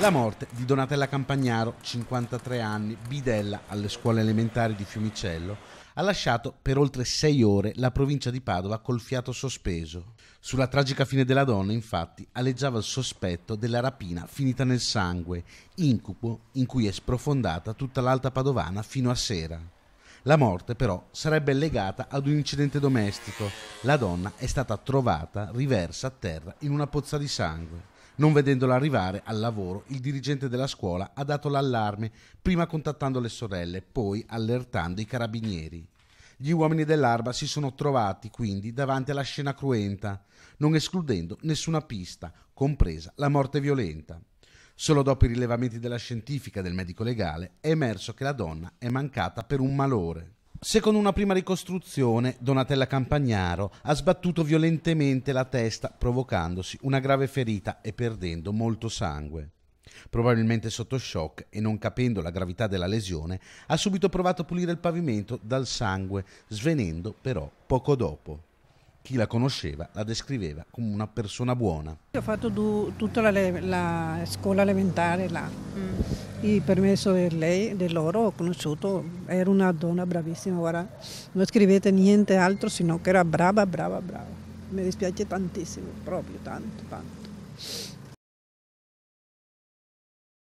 La morte di Donatella Campagnaro, 53 anni, bidella alle scuole elementari di Fiumicello, ha lasciato per oltre sei ore la provincia di Padova col fiato sospeso. Sulla tragica fine della donna, infatti, aleggiava il sospetto della rapina finita nel sangue, incubo in cui è sprofondata tutta l'alta padovana fino a sera. La morte però sarebbe legata ad un incidente domestico. La donna è stata trovata riversa a terra in una pozza di sangue. Non vedendola arrivare al lavoro, il dirigente della scuola ha dato l'allarme, prima contattando le sorelle, poi allertando i carabinieri. Gli uomini dell'Arba si sono trovati quindi davanti alla scena cruenta, non escludendo nessuna pista, compresa la morte violenta. Solo dopo i rilevamenti della scientifica e del medico legale è emerso che la donna è mancata per un malore. Secondo una prima ricostruzione, Donatella Campagnaro ha sbattuto violentemente la testa, provocandosi una grave ferita e perdendo molto sangue. Probabilmente sotto shock e non capendo la gravità della lesione, ha subito provato a pulire il pavimento dal sangue, svenendo però poco dopo. Chi la conosceva la descriveva come una persona buona. Ho fatto du- tutta la, le- la, scuola elementare là. Mm y permesso de lei, de oro ho conosciuto, era una donna bravissima, ahora no scrivete niente altro, sino que era brava, brava, brava. Me dispiace tantísimo, proprio tanto, tanto.